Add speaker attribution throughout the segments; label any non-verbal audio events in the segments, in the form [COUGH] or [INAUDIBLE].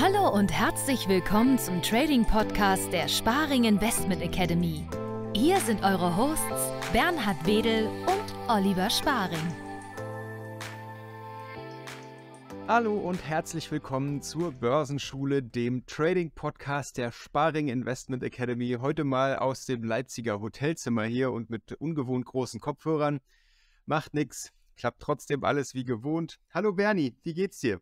Speaker 1: Hallo und herzlich willkommen zum Trading Podcast der Sparing Investment Academy. Hier sind eure Hosts Bernhard Wedel und Oliver Sparing.
Speaker 2: Hallo und herzlich willkommen zur Börsenschule, dem Trading Podcast der Sparing Investment Academy. Heute mal aus dem Leipziger Hotelzimmer hier und mit ungewohnt großen Kopfhörern. Macht nichts, klappt trotzdem alles wie gewohnt. Hallo Bernie, wie geht's dir?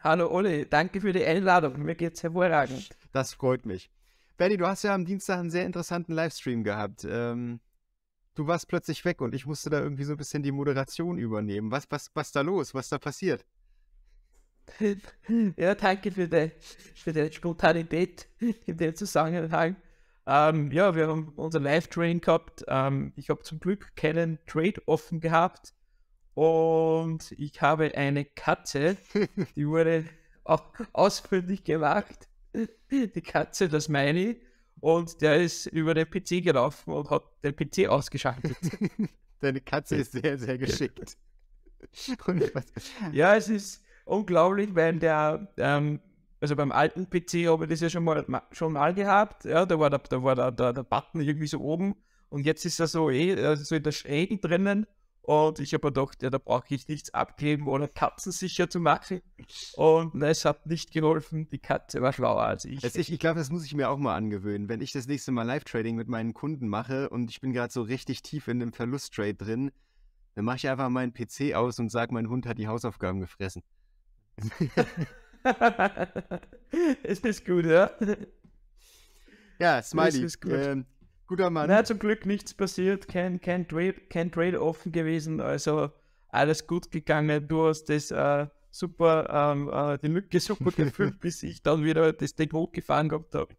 Speaker 2: Hallo Uli, danke für die Einladung. Mir geht's hervorragend. Das freut mich. Benny, du hast ja am Dienstag einen sehr interessanten Livestream gehabt. Ähm, du warst plötzlich weg und ich musste da irgendwie so ein bisschen die Moderation übernehmen. Was, was, was da los? Was da passiert?
Speaker 1: [LAUGHS] Ja, danke für die, für die Spontanität in dem Zusammenhang. Ähm, ja, wir haben unser Livestream gehabt. Ähm, ich habe zum Glück keinen Trade offen gehabt. Und ich habe eine Katze, die wurde auch ausführlich gemacht. Die Katze, das meine ich. Und der ist über den PC gelaufen und hat den PC ausgeschaltet. [LAUGHS] Deine Katze ist sehr, sehr geschickt. ja, es ist unglaublich, weil der, ähm, also beim alten PC habe ich das ja schon mal, schon mal gehabt. Ja, da war, der, da war der, der, der Button irgendwie so oben und jetzt ist er so eh, also so in der Schrägen drinnen und ich habe mir gedacht, ja, da brauche ich nichts abgeben oder katzensicher zu machen. Und es hat nicht geholfen. Die Katze war schlauer als ich. Also ich, ich glaube, das muss ich mir auch mal
Speaker 2: angewöhnen. Wenn ich das nächste Mal Live-Trading mit meinen Kunden mache und ich bin gerade so richtig tief in dem Verlust-Trade drin, dann mache ich einfach meinen PC aus und sage, mein Hund hat die Hausaufgaben gefressen. [LAUGHS]
Speaker 1: es ist gut, ja? Ja, Smiley. Es ist Ähm, Guter Mann. Na, zum Glück nichts passiert, kein, kein, Trade, kein Trade offen gewesen, also alles gut gegangen. Du hast das äh, super, ähm, äh, die Lücke super [LAUGHS] gefüllt, bis ich dann wieder das Ding hochgefahren gehabt habe.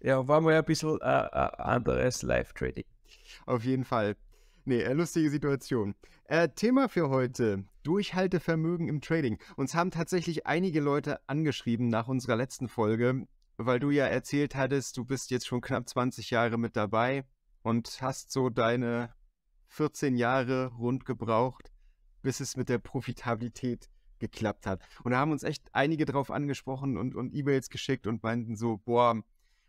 Speaker 1: Ja, war mal ein bisschen äh, äh anderes Live-Trading. Auf jeden Fall. Nee, äh,
Speaker 2: lustige Situation. Äh, Thema für heute: Durchhaltevermögen im Trading. Uns haben tatsächlich einige Leute angeschrieben nach unserer letzten Folge, weil du ja erzählt hattest, du bist jetzt schon knapp 20 Jahre mit dabei und hast so deine 14 Jahre rund gebraucht, bis es mit der Profitabilität geklappt hat. Und da haben uns echt einige drauf angesprochen und, und E-Mails geschickt und meinten so, boah,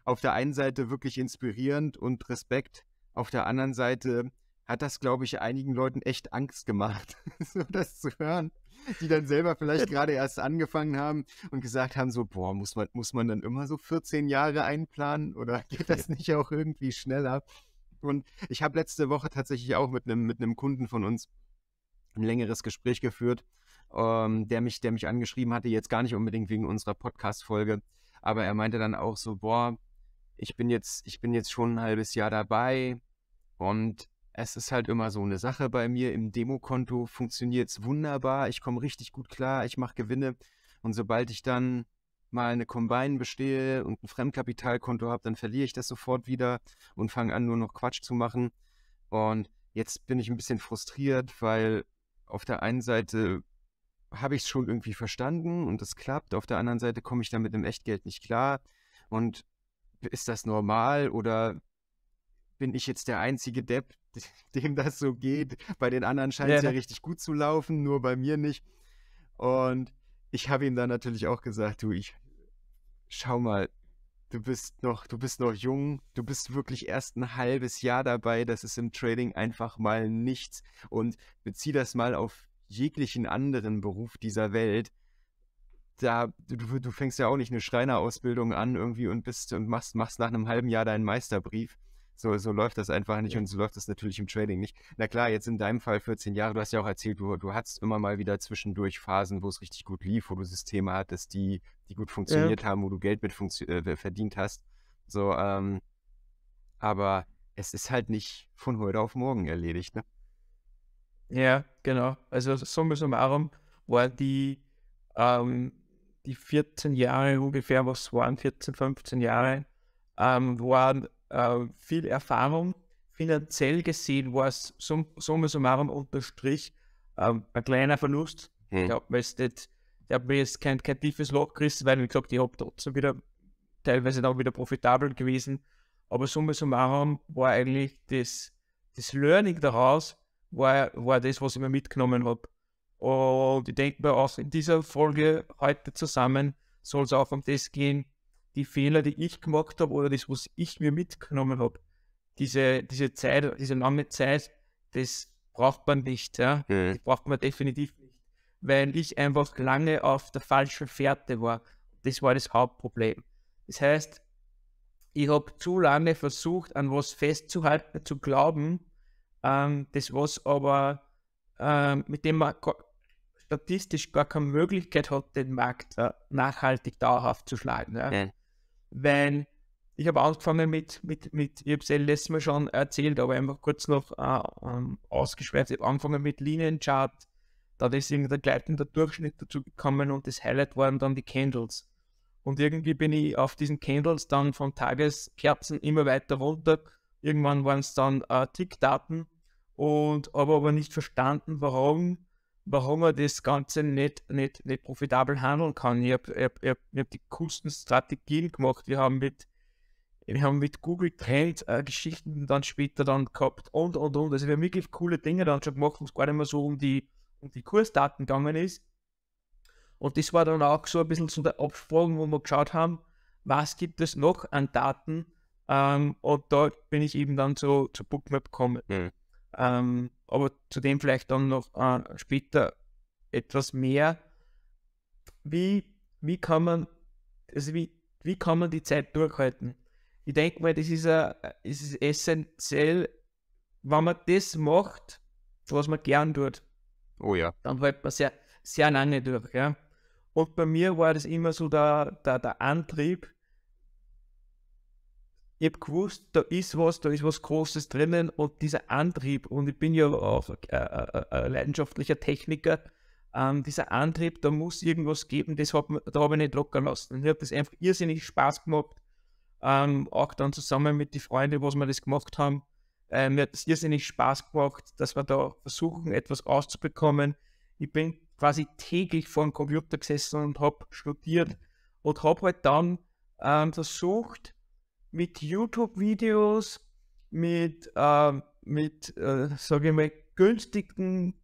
Speaker 2: auf der einen Seite wirklich inspirierend und Respekt, auf der anderen Seite hat das, glaube ich, einigen Leuten echt Angst gemacht, [LAUGHS] so das zu hören die dann selber vielleicht genau. gerade erst angefangen haben und gesagt haben, so, boah, muss man, muss man dann immer so 14 Jahre einplanen oder [LAUGHS] geht das nicht auch irgendwie schneller? Und ich habe letzte Woche tatsächlich auch mit einem mit einem Kunden von uns ein längeres Gespräch geführt, ähm, der mich der mich angeschrieben hatte, jetzt gar nicht unbedingt wegen unserer Podcast Folge, aber er meinte dann auch so, boah, ich bin jetzt ich bin jetzt schon ein halbes Jahr dabei und es ist halt immer so eine Sache bei mir. Im Demokonto funktioniert es wunderbar. Ich komme richtig gut klar. Ich mache Gewinne. Und sobald ich dann mal eine Combine bestehe und ein Fremdkapitalkonto habe, dann verliere ich das sofort wieder und fange an, nur noch Quatsch zu machen. Und jetzt bin ich ein bisschen frustriert, weil auf der einen Seite habe ich es schon irgendwie verstanden und es klappt, auf der anderen Seite komme ich dann mit dem Echtgeld nicht klar. Und ist das normal oder bin ich jetzt der einzige Depp, [LAUGHS] dem das so geht. Bei den anderen scheint es ja. ja richtig gut zu laufen, nur bei mir nicht. Und ich habe ihm dann natürlich auch gesagt, du, ich schau mal, du bist noch, du bist noch jung, du bist wirklich erst ein halbes Jahr dabei, das ist im Trading einfach mal nichts und bezieh das mal auf jeglichen anderen Beruf dieser Welt. Da, du, du fängst ja auch nicht eine Schreinerausbildung an irgendwie und bist und machst, machst nach einem halben Jahr deinen Meisterbrief. So, so läuft das einfach nicht ja. und so läuft das natürlich im Trading nicht. Na klar, jetzt in deinem Fall 14 Jahre, du hast ja auch erzählt, du, du hattest immer mal wieder zwischendurch Phasen, wo es richtig gut lief, wo du Systeme hattest, die, die gut funktioniert ja. haben, wo du Geld mit äh, verdient hast. So, ähm, aber es ist halt nicht von heute auf morgen erledigt, ne?
Speaker 1: Ja, genau. Also summa summarum waren die, ähm, die 14 Jahre ungefähr, was waren 14, 15 Jahre, ähm, waren äh, viel Erfahrung. Finanziell gesehen war es sum, summa summarum unterstrich äh, ein kleiner Verlust. Hm. Ich glaube, ich habe mir jetzt kein, kein tiefes Loch gerissen, weil, wie gesagt, ich habe trotzdem wieder teilweise dann wieder profitabel gewesen. Aber summa summarum war eigentlich das, das Learning daraus, war, war das, was ich mir mitgenommen habe. Und ich denke mir auch in dieser Folge heute zusammen soll es auch um das gehen, die Fehler, die ich gemacht habe oder das, was ich mir mitgenommen habe, diese, diese Zeit, diese lange Zeit, das braucht man nicht. Ja? Mhm. Das braucht man definitiv nicht, weil ich einfach lange auf der falschen Fährte war. Das war das Hauptproblem. Das heißt, ich habe zu lange versucht, an was festzuhalten, zu glauben, ähm, das was aber, ähm, mit dem man statistisch gar keine Möglichkeit hat, den Markt äh, nachhaltig dauerhaft zu schlagen. Ja? Ja. Mhm weil ich habe angefangen mit, mit, mit ich habe es ja letztes Mal schon erzählt, aber einfach kurz noch äh, ähm, ausgeschweift. Ich habe angefangen mit Linienchart, da ist irgendein gleitender Durchschnitt dazu gekommen und das Highlight waren dann die Candles. Und irgendwie bin ich auf diesen Candles dann von Tageskerzen immer weiter runter. Irgendwann waren es dann äh, Tickdaten und habe aber nicht verstanden, warum warum man das Ganze nicht, nicht, nicht profitabel handeln kann. Ich habe hab, hab, hab die coolsten Strategien gemacht. Wir haben mit, wir haben mit Google Trends äh, Geschichten dann später dann gehabt und und und. Also wir haben wirklich coole Dinge dann schon gemacht, wo es gar nicht mehr so um die, um die Kursdaten gegangen ist. Und das war dann auch so ein bisschen so der Absprung, wo wir geschaut haben, was gibt es noch an Daten? Ähm, und da bin ich eben dann so zu Bookmap gekommen. Mhm. Ähm, aber zu dem vielleicht dann noch äh, später etwas mehr. Wie, wie kann man, also wie, wie kann man die Zeit durchhalten? Ich denke mal, das ist, a, ist essentiell, wenn man das macht, was man gern tut. Oh ja. Dann hält man sehr, sehr lange durch. Ja? Und bei mir war das immer so der, der, der Antrieb, ich habe gewusst, da ist was, da ist was Großes drinnen und dieser Antrieb, und ich bin ja auch äh, äh, äh leidenschaftlicher Techniker, ähm, dieser Antrieb, da muss irgendwas geben, das hab, da habe ich nicht locker lassen. Und ich habe das einfach irrsinnig Spaß gemacht, ähm, auch dann zusammen mit den Freunden, was wir das gemacht haben. Äh, mir hat es irrsinnig Spaß gemacht, dass wir da versuchen, etwas auszubekommen. Ich bin quasi täglich vor dem Computer gesessen und habe studiert und habe halt dann ähm, versucht, mit YouTube-Videos, mit, äh, mit äh, sage ich mal, günstigen,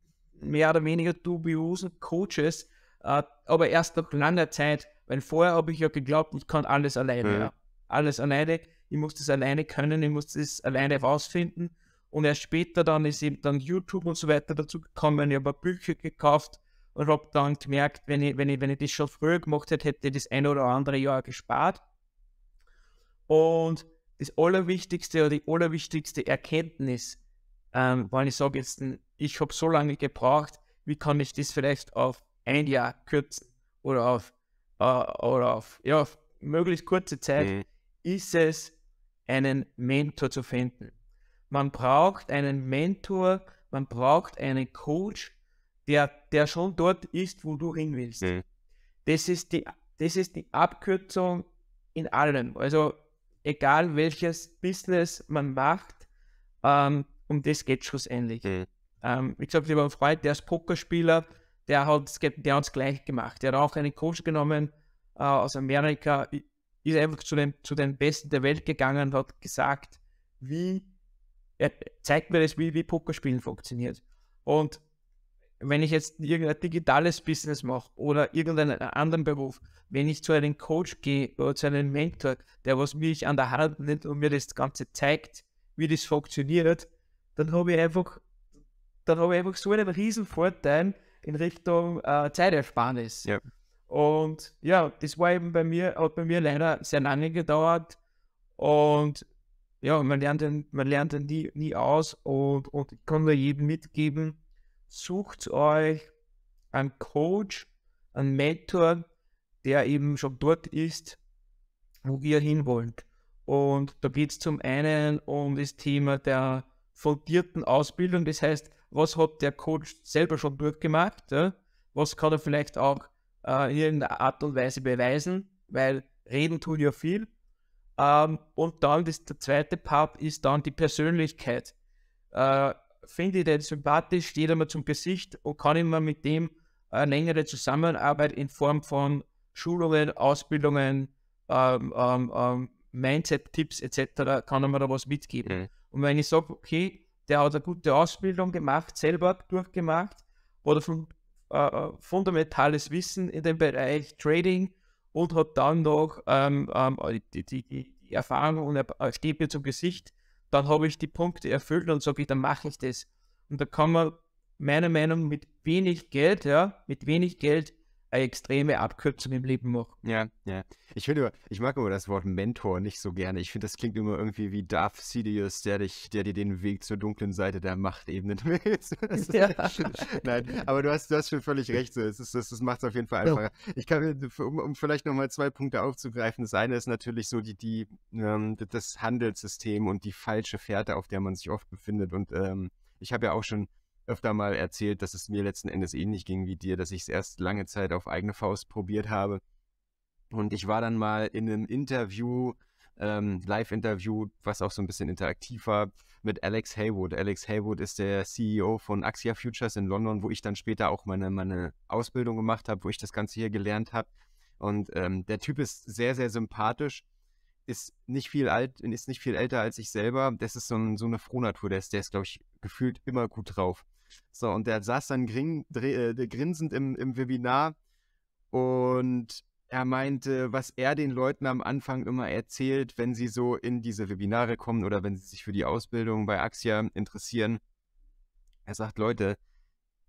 Speaker 1: mehr oder weniger dubiosen Coaches, äh, aber erst nach langer Zeit, weil vorher habe ich ja geglaubt, ich kann alles alleine. Mhm. Ja. Alles alleine, ich muss das alleine können, ich muss das alleine rausfinden. Und erst später dann ist eben dann YouTube und so weiter dazu gekommen, ich habe Bücher gekauft und habe dann gemerkt, wenn ich, wenn, ich, wenn ich das schon früher gemacht hätte, hätte ich das ein oder andere Jahr gespart. Und das Allerwichtigste oder die allerwichtigste Erkenntnis, ähm, wenn ich sage jetzt, ich habe so lange gebraucht, wie kann ich das vielleicht auf ein Jahr kürzen oder auf, äh, oder auf, ja, auf möglichst kurze Zeit, mhm. ist es, einen Mentor zu finden. Man braucht einen Mentor, man braucht einen Coach, der, der schon dort ist, wo du hin willst. Mhm. Das, ist die, das ist die Abkürzung in allem. Also egal welches Business man macht, ähm, um das geht schlussendlich. Mhm. Ähm, wie gesagt, ich habe einen Freund, der ist Pokerspieler, der hat der gleich gemacht. Der hat auch einen Coach genommen äh, aus Amerika, ist einfach zu den, zu den Besten der Welt gegangen und hat gesagt, wie, er zeigt mir das, wie, wie Pokerspielen funktioniert. Und wenn ich jetzt irgendein digitales Business mache oder irgendeinen anderen Beruf, wenn ich zu einem Coach gehe oder zu einem Mentor, der was mich an der Hand nimmt und mir das Ganze zeigt, wie das funktioniert, dann habe ich einfach, dann habe ich einfach so einen riesen Vorteil in Richtung äh, Zeitersparnis. Ja. Und ja, das war eben bei mir, hat bei mir leider sehr lange gedauert. Und ja, man lernt dann, nie, nie aus und, und ich kann nur jedem mitgeben, sucht euch einen Coach, einen Mentor, der eben schon dort ist, wo ihr hin wollt. Und da geht es zum einen um das Thema der fundierten Ausbildung. Das heißt, was hat der Coach selber schon durchgemacht? Ja? Was kann er vielleicht auch äh, in irgendeiner Art und Weise beweisen? Weil reden tut ja viel. Ähm, und dann das, der zweite Part ist dann die Persönlichkeit. Äh, finde ich den sympathisch, steht er zum Gesicht und kann immer mit dem eine äh, längere Zusammenarbeit in Form von Schulungen, Ausbildungen, ähm, ähm, ähm Mindset-Tipps etc. kann er da was mitgeben. Mhm. Und wenn ich sage, okay, der hat eine gute Ausbildung gemacht, selber durchgemacht, oder von, äh, äh, fundamentales Wissen in dem Bereich Trading und hat dann noch ähm, ähm die, die, die, Erfahrung und er steht mir zum Gesicht, dann habe ich die Punkte erfüllt und sage ich, dann mache ich das. Und da kann man meiner Meinung nach mit wenig Geld, ja, mit wenig Geld eine extreme Abkürzung im Leben machen.
Speaker 2: Ja, ja. Ich finde, ich mag immer das Wort Mentor nicht so gerne. Ich finde, das klingt immer irgendwie wie Darth Sidious, der dich, der dir den Weg zur dunklen Seite der Macht ebnet. [LAUGHS] ja. [LAUGHS] Nein, aber du hast, du hast schon völlig recht. Es ist, das, das macht es auf jeden Fall einfacher. Ja. Ich kann, um, um vielleicht nochmal zwei Punkte aufzugreifen. Das eine ist natürlich so die, die, ähm, das Handelssystem und die falsche Fährte, auf der man sich oft befindet. Und ähm, ich habe ja auch schon öfter mal erzählt, dass es mir letzten Endes ähnlich ging wie dir, dass ich es erst lange Zeit auf eigene Faust probiert habe. Und ich war dann mal in einem Interview, ähm, Live-Interview, was auch so ein bisschen interaktiv war, mit Alex Haywood. Alex Haywood ist der CEO von Axia Futures in London, wo ich dann später auch meine, meine Ausbildung gemacht habe, wo ich das Ganze hier gelernt habe. Und ähm, der Typ ist sehr, sehr sympathisch ist nicht viel alt, ist nicht viel älter als ich selber. Das ist so, ein, so eine Frohnatur, der ist, der ist, glaube ich, gefühlt immer gut drauf. So, und der saß dann grin, dre, äh, grinsend im, im Webinar und er meinte, was er den Leuten am Anfang immer erzählt, wenn sie so in diese Webinare kommen oder wenn sie sich für die Ausbildung bei Axia interessieren. Er sagt, Leute,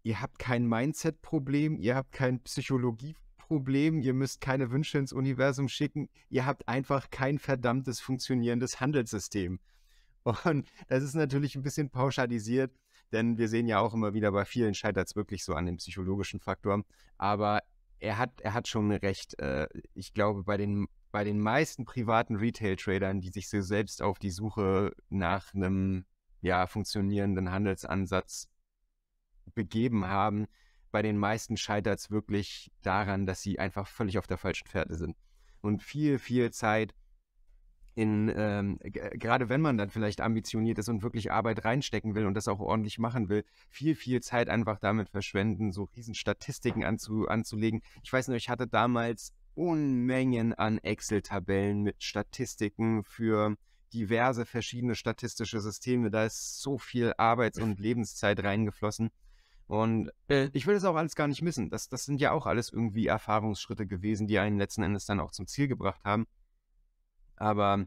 Speaker 2: ihr habt kein Mindset-Problem, ihr habt kein Psychologie problem Problem, ihr müsst keine Wünsche ins Universum schicken, ihr habt einfach kein verdammtes funktionierendes Handelssystem. Und das ist natürlich ein bisschen pauschalisiert, denn wir sehen ja auch immer wieder, bei vielen scheitert es wirklich so an dem psychologischen Faktor. Aber er hat, er hat schon recht. Äh, ich glaube, bei den, bei den meisten privaten Retail-Tradern, die sich so selbst auf die Suche nach einem ja, funktionierenden Handelsansatz begeben haben, bei den meisten scheitert es wirklich daran, dass sie einfach völlig auf der falschen Fährte sind. Und viel, viel Zeit in, ähm, gerade wenn man dann vielleicht ambitioniert ist und wirklich Arbeit reinstecken will und das auch ordentlich machen will, viel, viel Zeit einfach damit verschwenden, so riesen Statistiken anzu, anzulegen. Ich weiß nicht, ich hatte damals Unmengen an Excel-Tabellen mit Statistiken für diverse verschiedene statistische Systeme. Da ist so viel Arbeits- und [LAUGHS] Lebenszeit reingeflossen. Und äh, ich will das auch alles gar nicht missen. Das, das sind ja auch alles irgendwie Erfahrungsschritte gewesen, die einen letzten Endes dann auch zum Ziel gebracht haben. Aber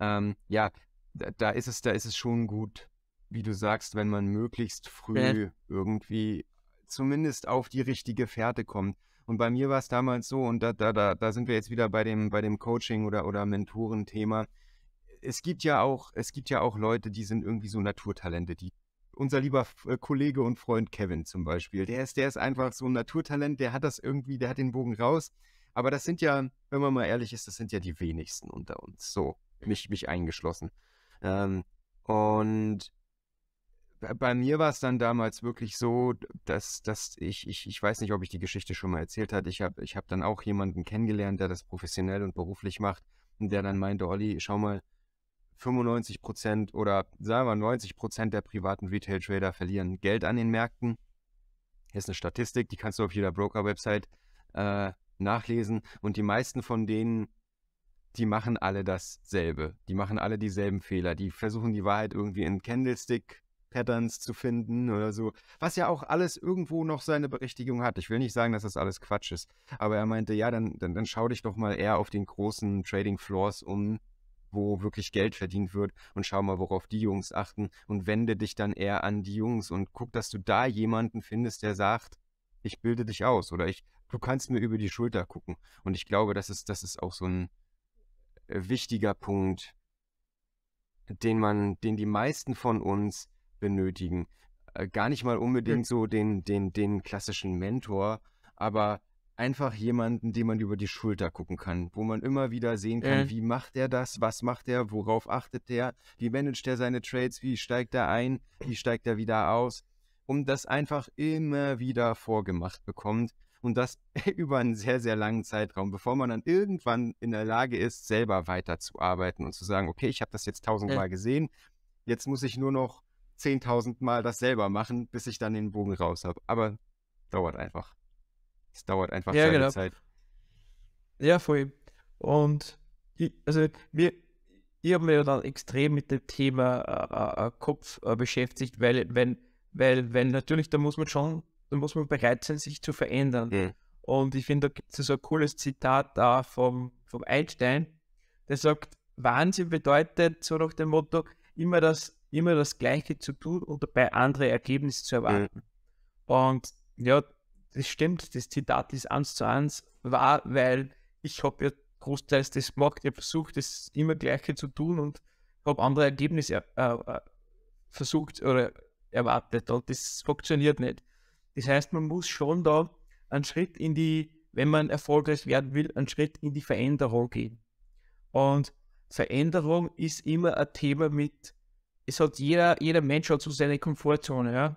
Speaker 2: ähm, ja, da, da, ist es, da ist es schon gut, wie du sagst, wenn man möglichst äh. früh irgendwie zumindest auf die richtige Fährte kommt. Und bei mir war es damals so, und da, da, da, da sind wir jetzt wieder bei dem, bei dem Coaching oder, oder Mentorenthema. Es gibt ja auch, es gibt ja auch Leute, die sind irgendwie so Naturtalente, die unser lieber äh, Kollege und Freund Kevin zum Beispiel. Der ist, der ist einfach so ein Naturtalent, der hat das irgendwie, der hat den Bogen raus. Aber das sind ja, wenn man mal ehrlich ist, das sind ja die wenigsten unter uns. So, mich, mich eingeschlossen. Ähm, und bei mir war es dann damals wirklich so, dass, dass ich, ich, ich weiß nicht, ob ich die Geschichte schon mal erzählt habe. Ich habe ich hab dann auch jemanden kennengelernt, der das professionell und beruflich macht und der dann meinte, Olli, schau mal, 95 oder sagen wir 90 der privaten Retail-Trader verlieren Geld an den Märkten. Hier ist eine Statistik, die kannst du auf jeder Broker-Website äh, nachlesen. Und die meisten von denen, die machen alle dasselbe. Die machen alle dieselben Fehler. Die versuchen die Wahrheit irgendwie in Candlestick-Patterns zu finden oder so. Was ja auch alles irgendwo noch seine Berechtigung hat. Ich will nicht sagen, dass das alles Quatsch ist. Aber er meinte, ja, dann, dann, dann schau dich doch mal eher auf den großen Trading-Floors um wo wirklich Geld verdient wird und schau mal, worauf die Jungs achten und wende dich dann eher an die Jungs und guck, dass du da jemanden findest, der sagt, ich bilde dich aus oder ich, du kannst mir über die Schulter gucken. Und ich glaube, das ist, das ist auch so ein äh, wichtiger Punkt, den man, den die meisten von uns benötigen. Äh, gar nicht mal unbedingt hm. so den, den, den klassischen Mentor, aber einfach jemanden, dem man über die Schulter gucken kann, wo man immer wieder sehen kann, äh. wie macht er das, was macht er, worauf achtet er, wie managt er seine Trades, wie steigt er ein, wie steigt er wieder aus, um das einfach immer wieder vorgemacht bekommt und das [LAUGHS] über einen sehr, sehr langen Zeitraum, bevor man dann irgendwann in der Lage ist, selber weiterzuarbeiten und zu sagen, okay, ich habe das jetzt tausendmal äh. gesehen, jetzt muss ich nur noch zehntausendmal das selber machen, bis ich dann den Bogen raus habe. Aber dauert einfach. Es dauert einfach ja, seine genau. Zeit.
Speaker 1: Ja, voll. Und also ich, also mir, ich habe mich ja dann extrem mit dem Thema äh, äh, äh Kopf äh, beschäftigt, weil wenn, weil, weil natürlich, da muss man schon, da muss man bereit sein, sich zu verändern. Mhm. Und ich finde, da gibt es so ein cooles Zitat da vom, vom Einstein, der sagt, Wahnsinn bedeutet, so nach dem Motto, immer das, immer das Gleiche zu tun und dabei andere Ergebnisse zu erwarten. Mhm. Und ja, das stimmt, das Zitat ist eins zu eins wahr, weil ich habe ja großteils das gemacht, ich versucht, das immer Gleiche zu tun und habe andere Ergebnisse äh, äh, versucht oder erwartet und das funktioniert nicht. Das heißt, man muss schon da einen Schritt in die, wenn man erfolgreich werden will, einen Schritt in die Veränderung gehen. Und Veränderung ist immer ein Thema mit, es hat jeder, jeder Mensch hat so seine Komfortzone, ja.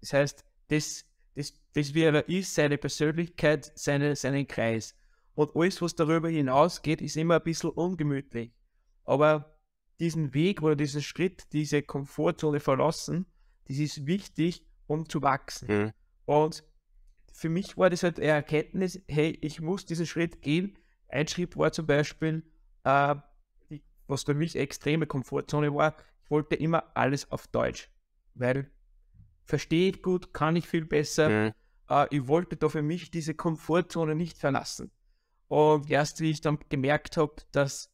Speaker 1: Das heißt, das das, das wie er ist, seine Persönlichkeit, seine, seinen Kreis. Und alles, was darüber hinausgeht, ist immer ein bisschen ungemütlich. Aber diesen Weg oder diesen Schritt, diese Komfortzone verlassen, das ist wichtig, um zu wachsen. Mhm. Und für mich war das halt eine Erkenntnis, hey, ich muss diesen Schritt gehen. Ein Schritt war zum Beispiel, äh, was für mich extreme Komfortzone war, ich wollte immer alles auf Deutsch, weil verstehe ich gut, kann ich viel besser. Mhm. Äh, ich wollte da für mich diese Komfortzone nicht verlassen. Und erst wie ich dann gemerkt habe, dass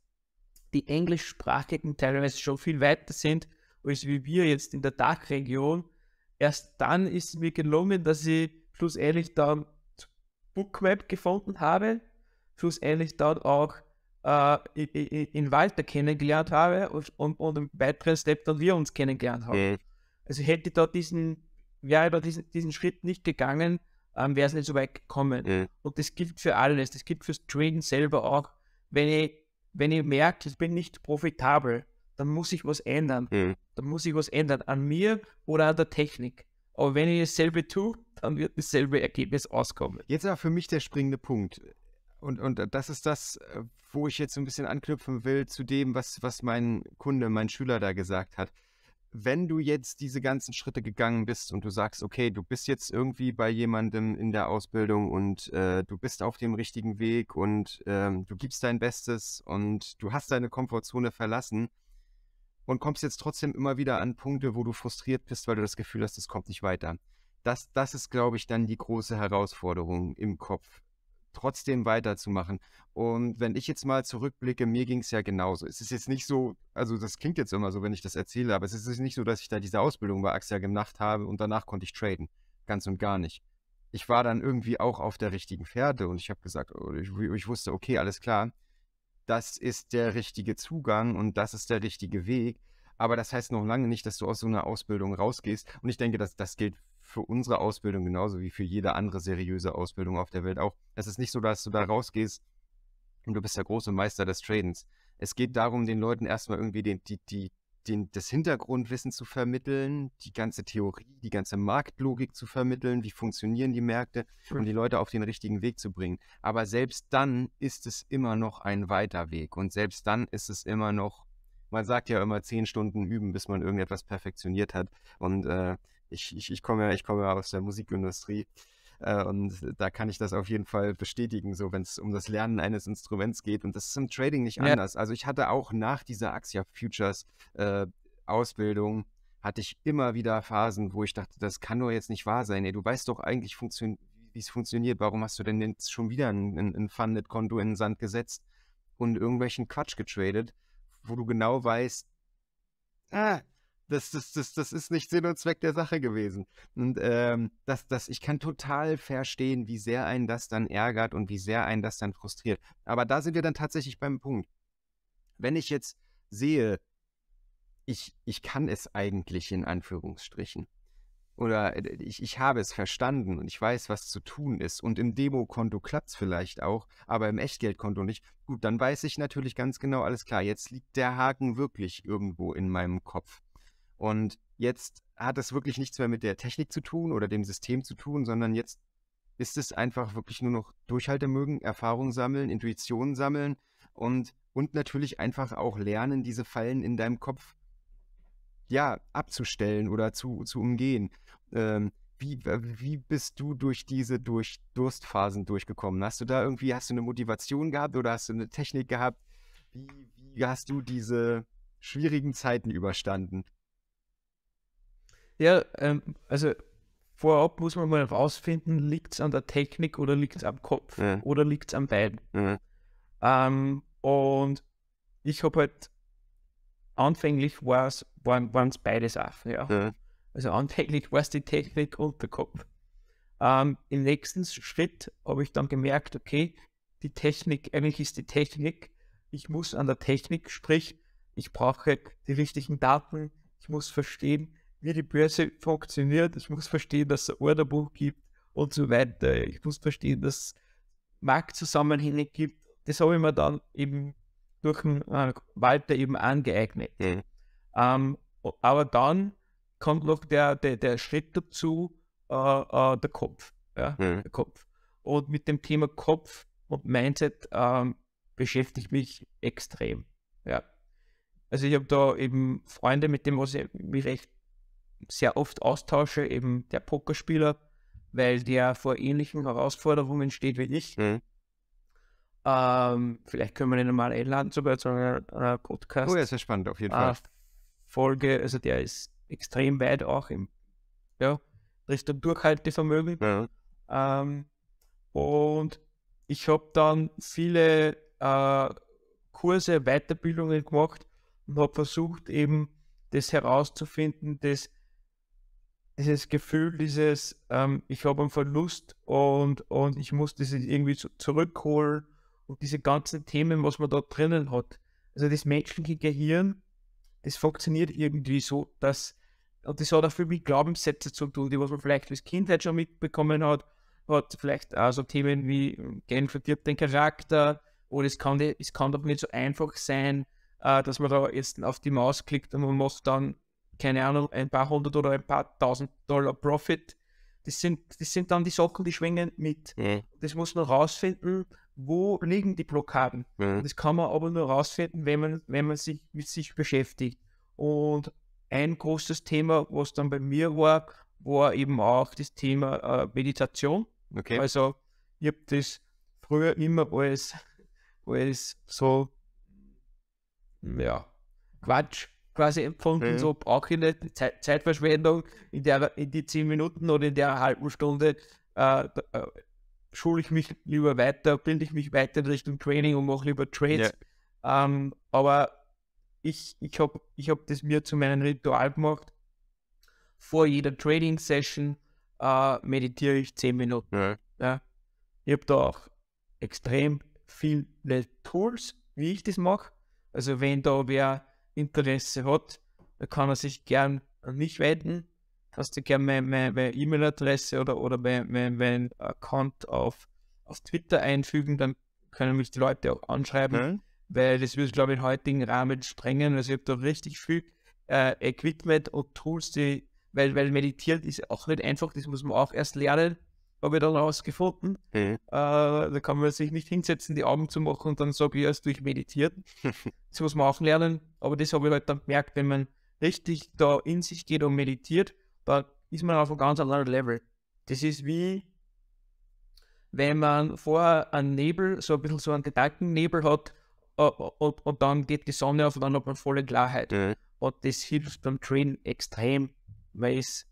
Speaker 1: die englischsprachigen teilweise schon viel weiter sind, als wie wir jetzt in der Dachregion, erst dann ist es mir gelungen, dass ich schlussendlich dann Bookmap gefunden habe, schlussendlich dann auch äh, in, in Walter kennengelernt habe und, und, und im weiteren Step dann wir uns kennengelernt haben. Mhm. Also hätte da diesen, wäre da diesen, diesen Schritt nicht gegangen, ähm, wäre es nicht so weit gekommen. Mhm. Und das gilt für alles. Das gilt fürs Trading selber auch. Wenn ich, wenn ich merke, ich bin nicht profitabel, dann muss ich was ändern. Mhm. Dann muss ich was ändern an mir oder an der Technik. Aber wenn ich dasselbe tue, dann wird dasselbe Ergebnis auskommen. Jetzt aber für mich der springende Punkt.
Speaker 2: Und, und das ist das, wo ich jetzt so ein bisschen anknüpfen will zu dem, was, was mein Kunde, mein Schüler da gesagt hat wenn du jetzt diese ganzen Schritte gegangen bist und du sagst, okay, du bist jetzt irgendwie bei jemandem in der Ausbildung und äh, du bist auf dem richtigen Weg und ähm, du gibst dein Bestes und du hast deine Komfortzone verlassen und kommst jetzt trotzdem immer wieder an Punkte, wo du frustriert bist, weil du das Gefühl hast, es kommt nicht weiter. Das, das ist, glaube ich, dann die große Herausforderung im Kopf trotzdem weiterzumachen. Und wenn ich jetzt mal zurückblicke, mir ging es ja genauso. Es ist jetzt nicht so, also das klingt jetzt immer so, wenn ich das erzähle, aber es ist nicht so, dass ich da diese Ausbildung bei Axia gemacht habe und danach konnte ich traden. Ganz und gar nicht. Ich war dann irgendwie auch auf der richtigen Pferde und ich habe gesagt, oh, ich, ich wusste, okay, alles klar, das ist der richtige Zugang und das ist der richtige Weg. Aber das heißt noch lange nicht, dass du aus so einer Ausbildung rausgehst. Und ich denke, dass das gilt für unsere Ausbildung genauso wie für jede andere seriöse Ausbildung auf der Welt auch. Es ist nicht so, dass du da rausgehst und du bist der große Meister des Tradens. Es geht darum, den Leuten erstmal irgendwie den, die, die, den, das Hintergrundwissen zu vermitteln, die ganze Theorie, die ganze Marktlogik zu vermitteln, wie funktionieren die Märkte, um die Leute auf den richtigen Weg zu bringen. Aber selbst dann ist es immer noch ein weiter Weg und selbst dann ist es immer noch man sagt ja immer zehn Stunden üben, bis man irgendetwas perfektioniert hat. Und äh, ich, ich, ich komme ja, ich komme ja aus der Musikindustrie. Äh, und da kann ich das auf jeden Fall bestätigen, so wenn es um das Lernen eines Instruments geht. Und das ist im Trading nicht ja. anders. Also ich hatte auch nach dieser Axia Futures äh, Ausbildung, hatte ich immer wieder Phasen, wo ich dachte, das kann doch jetzt nicht wahr sein. Ey, du weißt doch eigentlich, wie es funktioniert. Warum hast du denn jetzt schon wieder ein, ein, ein Funded-Konto in den Sand gesetzt und irgendwelchen Quatsch getradet? wo du genau weißt, ah, das, das, das, das ist nicht Sinn und Zweck der Sache gewesen. Und ähm, das, das, ich kann total verstehen, wie sehr einen das dann ärgert und wie sehr einen das dann frustriert. Aber da sind wir dann tatsächlich beim Punkt. Wenn ich jetzt sehe, ich, ich kann es eigentlich in Anführungsstrichen oder äh, ich, ich habe es verstanden und ich weiß, was zu tun ist und im Demokonto klappt es vielleicht auch, aber im Echtgeldkonto nicht, gut, dann weiß ich natürlich ganz genau, alles klar, jetzt liegt der Haken wirklich irgendwo in meinem Kopf. Und jetzt hat es wirklich nichts mehr mit der Technik zu tun oder dem System zu tun, sondern jetzt ist es einfach wirklich nur noch Durchhaltemögen, Erfahrung sammeln, Intuition sammeln und, und natürlich einfach auch lernen, diese Fallen in deinem Kopf ja, abzustellen oder zu, zu umgehen. Ähm, wie, wie bist du durch diese durch Durstphasen durchgekommen? Hast du da irgendwie, hast du eine Motivation gehabt oder hast du eine Technik gehabt? Wie, wie hast du diese schwierigen
Speaker 1: Zeiten überstanden? Ja, ähm, also vorab muss man mal rausfinden, liegt es an der Technik oder liegt es am Kopf ja. oder liegt es am beiden. Mhm. Ähm, und ich habe halt anfänglich war's, waren es beide Sachen, ja. ja. Mhm. Also anfänglich war es die Technik und der Kopf. Ähm, Im nächsten Schritt habe ich dann gemerkt, okay, die Technik, eigentlich ist die Technik, ich muss an der Technik, sprich, ich brauche die richtigen Daten, ich muss verstehen, wie die Börse funktioniert, ich muss verstehen, dass es ein Orderbuch gibt und so weiter. Ich muss verstehen, dass es Marktzusammenhänge gibt. Das habe ich mir dann eben durch den äh, Walter eben angeeignet. Mhm. Ähm, aber dann kommt noch der, der, der Schritt dazu, äh, äh, der Kopf. Ja? Mhm. Der Kopf. Und mit dem Thema Kopf und Mindset ähm, beschäftigt mich extrem. Ja. Also ich habe da eben Freunde, mit denen ich mich recht sehr oft austausche, eben der Pokerspieler, weil der vor ähnlichen Herausforderungen steht wie ich. Mhm. Ähm, vielleicht können wir ihn mal einladen, zum Beispiel zu einer, einer Podcast. Oh ja, sehr spannend, auf jeden äh, Fall. Folge, also der ist extrem weit auch im ja, Richtung Durchhaltevermögen. Ja. Ähm, und ich habe dann viele äh, Kurse, Weiterbildungen gemacht und habe versucht, eben das herauszufinden, das, dieses Gefühl, dieses, ähm, ich habe einen Verlust und, und ich muss das irgendwie zurückholen und diese ganzen Themen, was man da drinnen hat. Also das menschliche Gehirn, das funktioniert irgendwie so, dass, und das hat auch viel mit Glaubenssätzen zu tun, die was man vielleicht als Kindheit schon mitbekommen hat, hat vielleicht auch so Themen wie äh, Geld verdirbt den Charakter oder es kann, es kann doch nicht so einfach sein, äh, dass man da jetzt auf die Maus klickt und man macht dann, keine Ahnung, ein paar hundert oder ein paar tausend Dollar Profit. Das sind, das sind dann die Sachen, die schwingen mit. Mhm. Das muss man rausfinden wo liegen die Blockaden. Mhm. Das kann man aber nur rausfinden, wenn man, wenn man sich mit sich beschäftigt. Und ein großes Thema, was dann bei mir war, war eben auch das Thema äh, Meditation. Okay. Also ich habe das früher immer als, als so ja, Quatsch quasi empfunden, mhm. so brauche ich nicht Zeit, Zeitverschwendung in, der, in die zehn Minuten oder in der halben Stunde äh, äh schule ich mich lieber weiter, bilde ich mich weiter in Richtung Training und mache lieber Trades. Ja. Ähm, aber ich, ich habe ich hab das mir zu meinem Ritual gemacht. Vor jeder Trading-Session äh, meditiere ich 10 Minuten. Ja. ja. Ich habe da auch extrem viele Tools, wie ich das mache. Also wenn da wer Interesse hat, dann kann er sich gern an mich wenden kannst du gerne meine, meine, meine E-Mail-Adresse oder, oder mein, mein, mein Account auf, auf Twitter einfügen, dann können mich die Leute auch anschreiben, mhm. weil das würde, glaube ich, im heutigen Rahmen sprengen. Also ich habe da richtig viel äh, Equipment und Tools, die, weil, weil meditiert ist auch nicht einfach, das muss man auch erst lernen, habe ich dann rausgefunden. Mhm. Äh, da kann man sich nicht hinsetzen, die Augen zu machen und dann sage ich erst durch Meditieren. [LAUGHS] das muss man auch lernen, aber das habe ich halt dann gemerkt, wenn man richtig da in sich geht und meditiert, da ist man auf einem ganz anderen Level. Das ist wie, wenn man vorher einen Nebel, so ein bisschen so einen Gedankennebel hat und, und dann geht die Sonne auf und dann hat man volle Klarheit. Mhm. Und das hilft beim Train extrem. weil es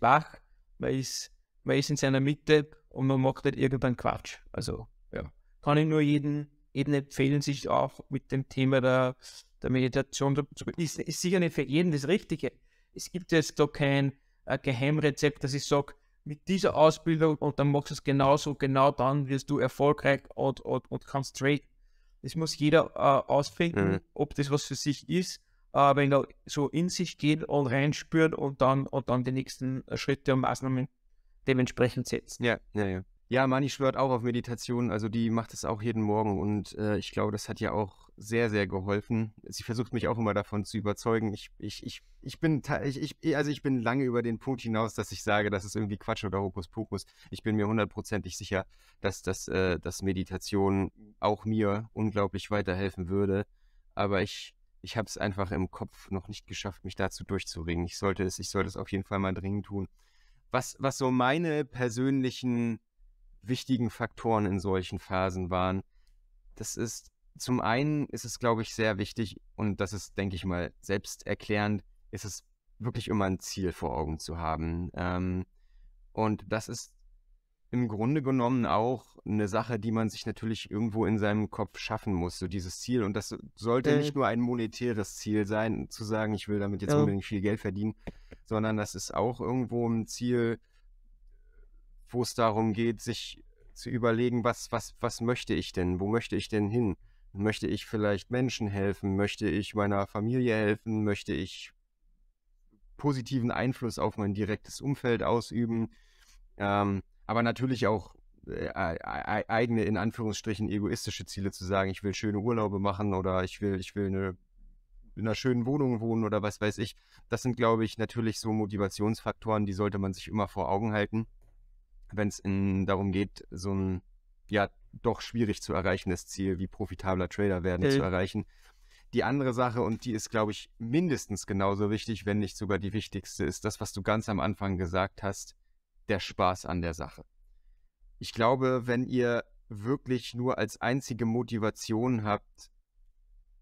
Speaker 1: wach, ist, weil es in seiner Mitte und man macht nicht irgendeinen Quatsch. Also, ja. Kann ich nur jeden, jeden empfehlen, sich auch mit dem Thema der, der Meditation zu ist, ist sicher nicht für jeden das Richtige. Es gibt jetzt da kein ein Geheimrezept, dass ich sage, mit dieser Ausbildung und dann machst du es genauso, genau dann wirst du erfolgreich und, und, und kannst traden. Das muss jeder äh, ausfinden, mhm. ob das was für sich ist, äh, wenn er so in sich geht und reinspürt und dann, und dann die nächsten äh, Schritte und Maßnahmen dementsprechend setzt.
Speaker 2: Ja, ja, ja. Ja, Mani schwört auch auf Meditation. Also die macht es auch jeden Morgen und äh, ich glaube, das hat ja auch sehr, sehr geholfen. Sie versucht mich auch immer davon zu überzeugen. Ich, ich, ich, ich bin ich, ich, also ich bin lange über den Punkt hinaus, dass ich sage, das ist irgendwie Quatsch oder Hokuspokus. Ich bin mir hundertprozentig sicher, dass, dass, äh, dass Meditation auch mir unglaublich weiterhelfen würde. Aber ich, ich habe es einfach im Kopf noch nicht geschafft, mich dazu durchzuringen. Ich sollte es, ich sollte es auf jeden Fall mal dringend tun. Was, was so meine persönlichen wichtigen Faktoren in solchen Phasen waren. Das ist zum einen ist es, glaube ich, sehr wichtig und das ist, denke ich mal, selbsterklärend, ist es wirklich immer ein Ziel vor Augen zu haben. Ähm, und das ist im Grunde genommen auch eine Sache, die man sich natürlich irgendwo in seinem Kopf schaffen muss, so dieses Ziel. Und das sollte äh. nicht nur ein monetäres Ziel sein, zu sagen, ich will damit jetzt ja. unbedingt viel Geld verdienen, sondern das ist auch irgendwo ein Ziel, wo es darum geht, sich zu überlegen, was, was, was möchte ich denn? Wo möchte ich denn hin? Möchte ich vielleicht Menschen helfen? Möchte ich meiner Familie helfen? Möchte ich positiven Einfluss auf mein direktes Umfeld ausüben? Ähm, aber natürlich auch äh, eigene, in Anführungsstrichen, egoistische Ziele zu sagen, ich will schöne Urlaube machen oder ich will, ich will eine, in einer schönen Wohnung wohnen oder was weiß ich. Das sind, glaube ich, natürlich so Motivationsfaktoren, die sollte man sich immer vor Augen halten wenn es darum geht, so ein ja doch schwierig zu erreichendes Ziel wie profitabler Trader werden okay. zu äh. erreichen. Die andere Sache, und die ist, glaube ich, mindestens genauso wichtig, wenn nicht sogar die wichtigste, ist das, was du ganz am Anfang gesagt hast, der Spaß an der Sache. Ich glaube, wenn ihr wirklich nur als einzige Motivation habt,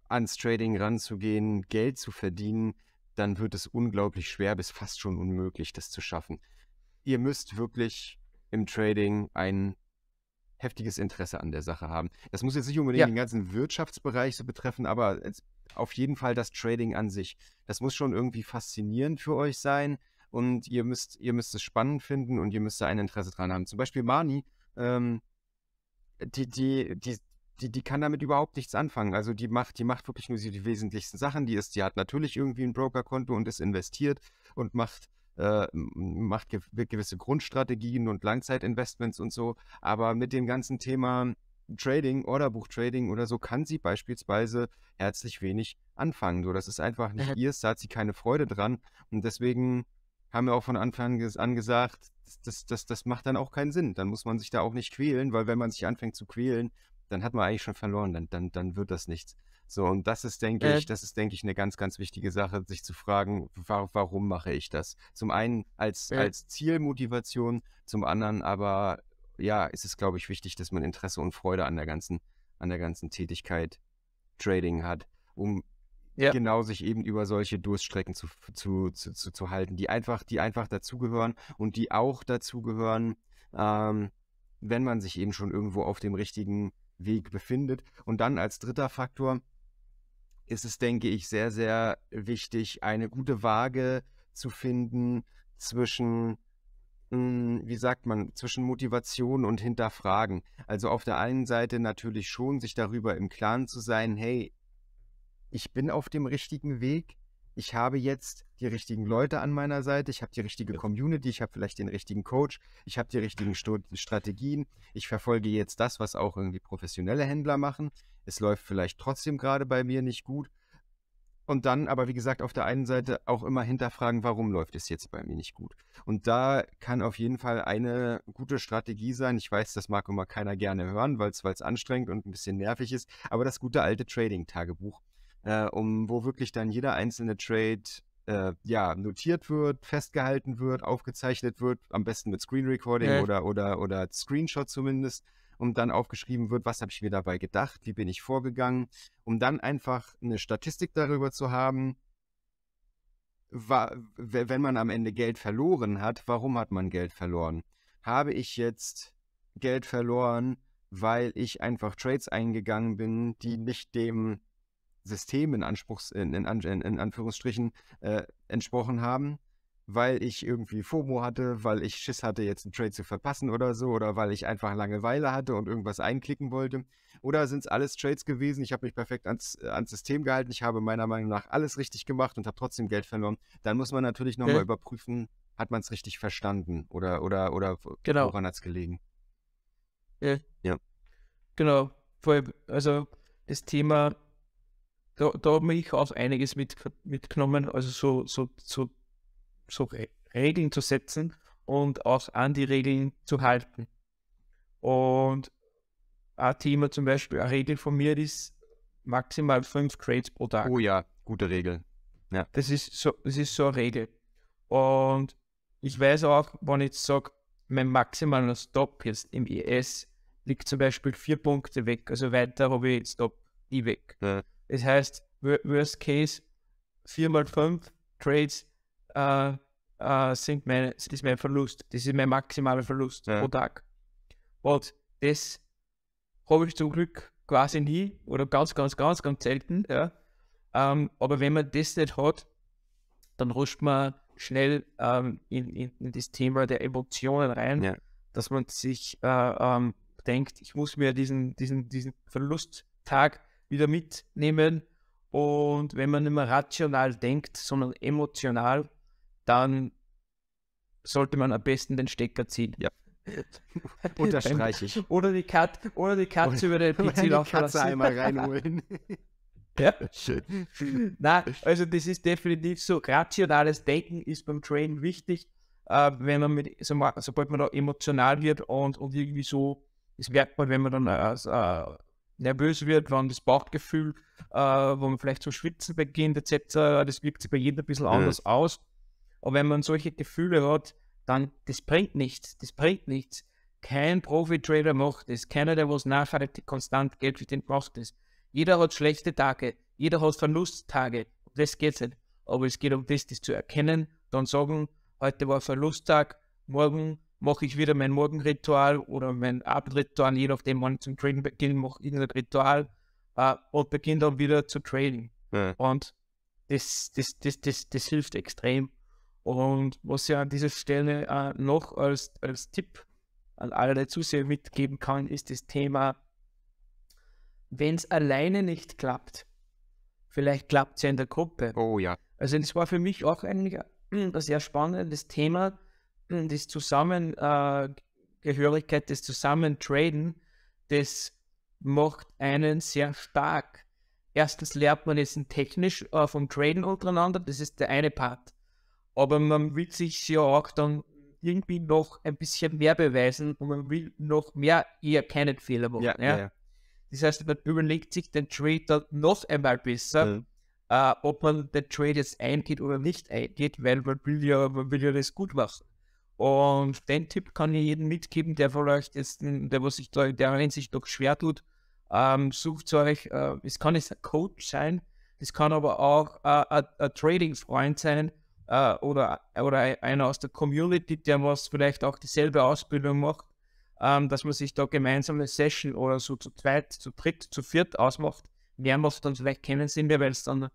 Speaker 2: ans Trading ranzugehen, Geld zu verdienen, dann wird es unglaublich schwer bis fast schon unmöglich, das zu schaffen. Ihr müsst wirklich im Trading ein heftiges Interesse an der Sache haben. Das muss jetzt nicht unbedingt ja. den ganzen Wirtschaftsbereich so betreffen, aber auf jeden Fall das Trading an sich. Das muss schon irgendwie faszinierend für euch sein und ihr müsst, ihr müsst es spannend finden und ihr müsst da ein Interesse dran haben. Zum Beispiel Mani, ähm, die, die, die, die, die kann damit überhaupt nichts anfangen. Also die macht, die macht wirklich nur die wesentlichsten Sachen. Die ist, die hat natürlich irgendwie ein Brokerkonto und ist investiert und macht äh, macht gewisse Grundstrategien und Langzeitinvestments und so. Aber mit dem ganzen Thema Trading, Orderbuch-Trading oder so kann sie beispielsweise herzlich wenig anfangen. So, das ist einfach nicht ihr, da hat sie keine Freude dran. Und deswegen haben wir auch von Anfang an gesagt, das, das, das macht dann auch keinen Sinn. Dann muss man sich da auch nicht quälen, weil wenn man sich anfängt zu quälen, dann hat man eigentlich schon verloren, dann, dann, dann wird das nichts. So, und das ist, denke äh, ich, das ist, denke ich, eine ganz, ganz wichtige Sache, sich zu fragen, warum mache ich das? Zum einen als, äh, als Zielmotivation, zum anderen aber, ja, ist es, glaube ich, wichtig, dass man Interesse und Freude an der ganzen, an der ganzen Tätigkeit Trading hat, um ja. genau sich eben über solche Durststrecken zu, zu, zu, zu, zu halten, die einfach, die einfach dazugehören und die auch dazugehören, ähm, wenn man sich eben schon irgendwo auf dem richtigen Weg befindet. Und dann als dritter Faktor, ist es, denke ich, sehr, sehr wichtig, eine gute Waage zu finden zwischen, hm, wie sagt man, zwischen Motivation und Hinterfragen. Also auf der einen Seite natürlich schon, sich darüber im Klaren zu sein, hey, ich bin auf dem richtigen Weg, ich habe jetzt die richtigen Leute an meiner Seite, ich habe die richtige Community, ich habe vielleicht den richtigen Coach, ich habe die richtigen Sto [LAUGHS] Strategien, ich verfolge jetzt das, was auch irgendwie professionelle Händler machen. Es läuft vielleicht trotzdem gerade bei mir nicht gut. Und dann aber, wie gesagt, auf der einen Seite auch immer hinterfragen, warum läuft es jetzt bei mir nicht gut. Und da kann auf jeden Fall eine gute Strategie sein. Ich weiß, das mag immer keiner gerne hören, weil es anstrengend und ein bisschen nervig ist, aber das gute alte Trading-Tagebuch äh, um, wo wirklich dann jeder einzelne Trade äh, ja, notiert wird, festgehalten wird, aufgezeichnet wird, am besten mit Screen Recording ja. oder, oder, oder Screenshot zumindest, und dann aufgeschrieben wird, was habe ich mir dabei gedacht, wie bin ich vorgegangen, um dann einfach eine Statistik darüber zu haben, war, wenn man am Ende Geld verloren hat, warum hat man Geld verloren? Habe ich jetzt Geld verloren, weil ich einfach Trades eingegangen bin, die nicht dem System in, Anspruchs, in, in, in Anführungsstrichen äh, entsprochen haben, weil ich irgendwie FOMO hatte, weil ich Schiss hatte, jetzt einen Trade zu verpassen oder so, oder weil ich einfach Langeweile hatte und irgendwas einklicken wollte. Oder sind es alles Trades gewesen, ich habe mich perfekt ans, äh, ans System gehalten, ich habe meiner Meinung nach alles richtig gemacht und habe trotzdem Geld verloren. Dann muss man natürlich nochmal okay. überprüfen, hat man es richtig verstanden oder, oder, oder genau. woran hat es gelegen.
Speaker 1: Ja. ja. Genau. Also das Thema da, da habe ich auch einiges mit, mitgenommen, also so, so, so, so Regeln zu setzen und auch an die Regeln zu halten. Und ein Thema zum Beispiel, eine Regel von mir ist maximal fünf Trades pro Tag. Oh ja, gute Regel. Ja. Das ist so, das ist so eine Regel. Und ich weiß auch, wenn ich jetzt sage, mein maximaler Stop jetzt im ES liegt zum Beispiel vier Punkte weg, also weiter habe ich Stop nie weg. Ja. Das heißt, Worst Case 4 x 5 Trades äh, äh, sind meine, das ist mein Verlust. Das ist mein maximaler Verlust ja. pro Tag. Und das habe ich zum Glück quasi nie oder ganz, ganz, ganz, ganz selten. Ja. Ähm, aber wenn man das nicht hat, dann rutscht man schnell ähm, in, in, in, das Thema der Emotionen rein, ja. dass man sich äh, ähm, denkt, ich muss mir diesen, diesen, diesen Verlusttag wieder mitnehmen. Und wenn man nicht mehr rational denkt, sondern emotional, dann sollte man am besten den Stecker ziehen. Ja. [LAUGHS] Unterstreiche ich. Oder die, Kat oder die Katze oder, über den PC laufen Katze lassen. einmal reinholen. [LAUGHS] ja. Schön. Nein, also das ist definitiv so. Rationales Denken ist beim Train wichtig, äh, wenn man mit, sobald man da emotional wird und, und irgendwie so, das merkt man, wenn man dann äh, äh nervös wird, wenn das Bauchgefühl, äh, wo man vielleicht zu so schwitzen beginnt etc., das wirkt sich bei jedem ein bisschen mhm. anders aus. Aber wenn man solche Gefühle hat, dann das bringt nichts, das bringt nichts. Kein Profi-Trader macht das, keiner, der was nachhaltig konstant Geld verdient, macht das. Jeder hat schlechte Tage, jeder hat Verlusttage, um das geht es nicht. Aber es geht um das, das zu erkennen, dann sagen, heute war Verlusttag, morgen mache ich wieder mein Morgenritual oder mein Abendritual, je nachdem, wann ich zum Trading beginne, mache ich irgendein Ritual äh, und beginne dann wieder zu traden. Ja. Und das, das, das, das, das hilft extrem. Und was ich an dieser Stelle äh, noch als, als Tipp an alle Zuseher mitgeben kann, ist das Thema, wenn es alleine nicht klappt, vielleicht klappt es ja in der Gruppe. Oh ja. Also das war für mich auch eigentlich ein sehr spannendes Thema, das Zusammengehörigkeit, äh, das Zusammentraden, das macht einen sehr stark. Erstens lernt man jetzt technisch äh, vom Traden untereinander, das ist der eine Part. Aber man will sich ja auch dann irgendwie noch ein bisschen mehr beweisen und man will noch mehr eher keinen Fehler machen. Ja, ja. Ja. Das heißt, man überlegt sich den Trader noch einmal besser, mhm. äh, ob man den Trade jetzt eingeht oder nicht eingeht, weil man will ja, man will ja das gut machen. Und den Tipp kann ich jedem mitgeben, der vielleicht jetzt, der was sich da in der Hinsicht doch schwer tut, ähm, sucht euch, äh, es kann ein Coach sein, es kann aber auch äh, ein Trading-Freund sein äh, oder, oder einer aus der Community, der was vielleicht auch dieselbe Ausbildung macht, ähm, dass man sich da gemeinsam eine Session oder so zu zweit, zu dritt, zu viert ausmacht. werden wir es dann vielleicht kennen, sind wir, weil es dann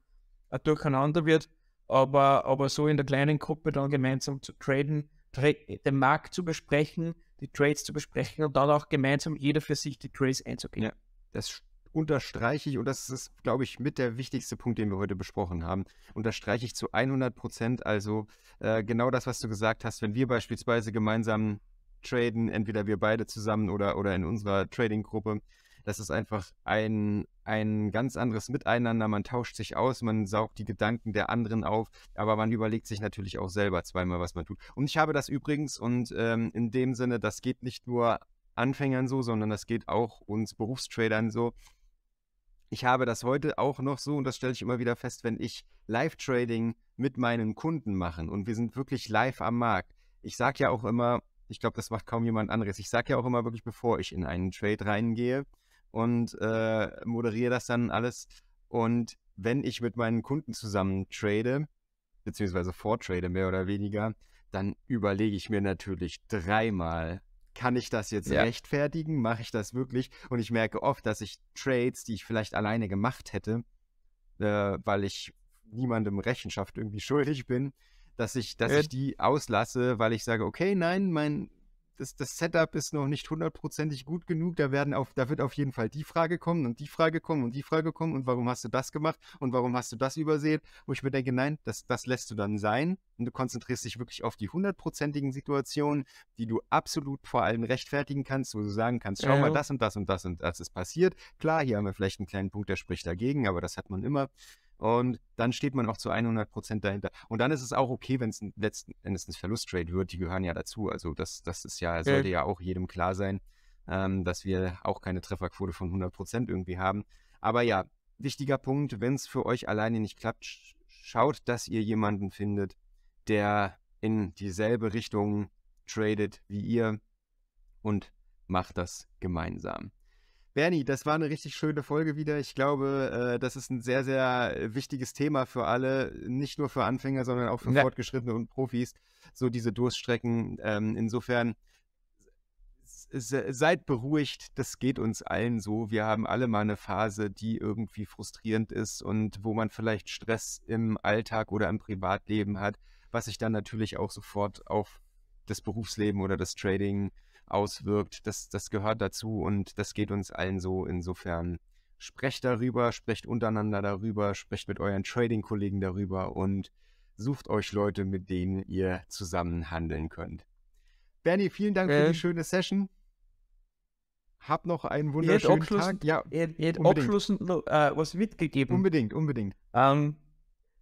Speaker 1: äh, durcheinander wird. Aber, aber so in der kleinen Gruppe dann gemeinsam zu traden, den Markt zu besprechen, die Trades zu besprechen und dann auch gemeinsam jeder für sich die Trades einzugehen. Ja, das
Speaker 2: unterstreiche ich und das ist, glaube ich, mit der wichtigste Punkt, den wir heute besprochen haben. Unterstreiche ich zu 100 Prozent. Also äh, genau das, was du gesagt hast, wenn wir beispielsweise gemeinsam traden, entweder wir beide zusammen oder, oder in unserer Trading-Gruppe, das ist einfach ein, ein ganz anderes Miteinander. Man tauscht sich aus, man saugt die Gedanken der anderen auf, aber man überlegt sich natürlich auch selber zweimal, was man tut. Und ich habe das übrigens und ähm, in dem Sinne, das geht nicht nur Anfängern so, sondern das geht auch uns Berufstradern so. Ich habe das heute auch noch so und das stelle ich immer wieder fest, wenn ich Live-Trading mit meinen Kunden mache und wir sind wirklich live am Markt. Ich sage ja auch immer, ich glaube, das macht kaum jemand anderes. Ich sage ja auch immer wirklich, bevor ich in einen Trade reingehe, und äh, moderiere das dann alles. Und wenn ich mit meinen Kunden zusammen trade, beziehungsweise vortrade mehr oder weniger, dann überlege ich mir natürlich dreimal, kann ich das jetzt ja. rechtfertigen? Mache ich das wirklich? Und ich merke oft, dass ich Trades, die ich vielleicht alleine gemacht hätte, äh, weil ich niemandem Rechenschaft irgendwie schuldig bin, dass ich, dass äh. ich die auslasse, weil ich sage, okay, nein, mein das, das Setup ist noch nicht hundertprozentig gut genug. Da, werden auf, da wird auf jeden Fall die Frage kommen und die Frage kommen und die Frage kommen und warum hast du das gemacht und warum hast du das übersehen? Wo ich mir denke, nein, das, das lässt du dann sein und du konzentrierst dich wirklich auf die hundertprozentigen Situationen, die du absolut vor allem rechtfertigen kannst, wo du sagen kannst, schau ja. mal, das und das und das und das ist passiert. Klar, hier haben wir vielleicht einen kleinen Punkt, der spricht dagegen, aber das hat man immer. Und dann steht man auch zu 100 Prozent dahinter. Und dann ist es auch okay, wenn es letzten Endes ein Verlusttrade wird. Die gehören ja dazu. Also das, das ist ja, sollte ja auch jedem klar sein, ähm, dass wir auch keine Trefferquote von 100 Prozent irgendwie haben. Aber ja, wichtiger Punkt, wenn es für euch alleine nicht klappt, sch schaut, dass ihr jemanden findet, der in dieselbe Richtung tradet wie ihr und macht das gemeinsam. Bernie, das war eine richtig schöne Folge wieder. Ich glaube, äh, das ist ein sehr, sehr wichtiges Thema für alle, nicht nur für Anfänger, sondern auch für ja. Ne. Fortgeschrittene und Profis, so diese Durststrecken. Ähm, insofern seid beruhigt, das geht uns allen so. Wir haben alle mal eine Phase, die irgendwie frustrierend ist und wo man vielleicht Stress im Alltag oder im Privatleben hat, was sich dann natürlich auch sofort auf das Berufsleben oder das Trading äh, auswirkt. Das, das gehört dazu und das geht uns allen so. Insofern sprecht darüber, sprecht untereinander darüber, sprecht mit euren Trading-Kollegen darüber und sucht euch Leute, mit denen ihr zusammen handeln könnt. Bernie, vielen Dank äh. für die ähm. schöne Session. Hab noch einen wunderschönen Tag. Ja, ihr, ihr habt auch Schluss,
Speaker 1: äh, was mitgegeben. Unbedingt, unbedingt. Ähm,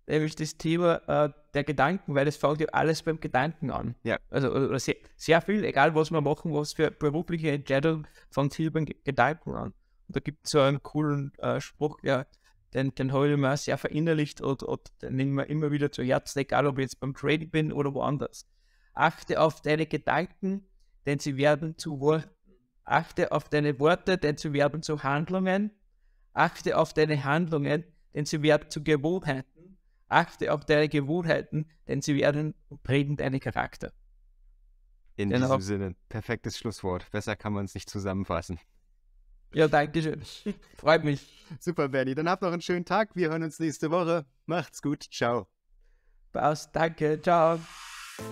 Speaker 1: nämlich das Thema äh, der Gedanken, weil das fängt ja alles beim Gedanken an. Ja. Also oder sehr, sehr viel, egal was wir machen, was für berufliche Entscheidung, fängt hier beim Gedanken an. Und da gibt es so einen coolen äh, Spruch, ja, den, den habe ich immer sehr verinnerlicht und, und den nehme ich immer wieder zu Herzen, egal ob ich jetzt beim Trading bin oder woanders. Achte auf deine Gedanken, denn sie werden zu Worten. Achte auf deine Worte, denn sie werden zu Handlungen. Achte auf deine Handlungen, denn sie werden zu Gewohnheiten achte auf deine Gewohnheiten, denn sie werden prägend deine Charakter.
Speaker 2: In denn genau. diesem Sinne, perfektes Schlusswort. Besser kann man es nicht zusammenfassen.
Speaker 1: Ja, danke schön. [LAUGHS]
Speaker 2: Freut mich. Super, Bernie. Dann habt noch einen schönen Tag. Wir hören uns nächste Woche. Macht's gut. Ciao.
Speaker 1: Baus, danke. Ciao.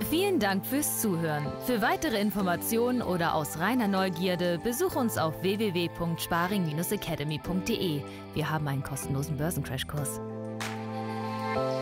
Speaker 1: Vielen Dank fürs Zuhören. Für weitere Informationen oder aus reiner Neugierde besuch uns auf www.sparing-academy.de. Wir haben einen kostenlosen Börsencrashkurs. you.